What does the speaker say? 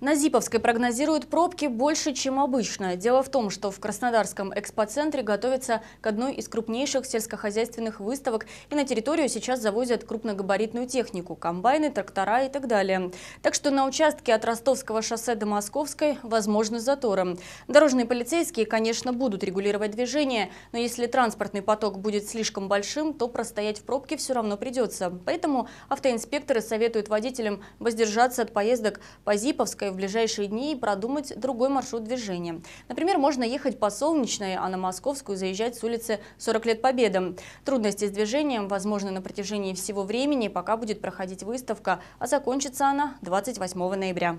На Зиповской прогнозируют пробки больше, чем обычно. Дело в том, что в Краснодарском экспоцентре готовится к одной из крупнейших сельскохозяйственных выставок, и на территорию сейчас завозят крупногабаритную технику – комбайны, трактора и так далее. Так что на участке от Ростовского шоссе до Московской возможны заторы. Дорожные полицейские, конечно, будут регулировать движение, но если транспортный поток будет слишком большим, то простоять в пробке все равно придется. Поэтому автоинспекторы советуют водителям воздержаться от поездок по Зиповской, в ближайшие дни и продумать другой маршрут движения. Например, можно ехать по Солнечной, а на Московскую заезжать с улицы 40 лет Победы. Трудности с движением возможны на протяжении всего времени, пока будет проходить выставка, а закончится она 28 ноября.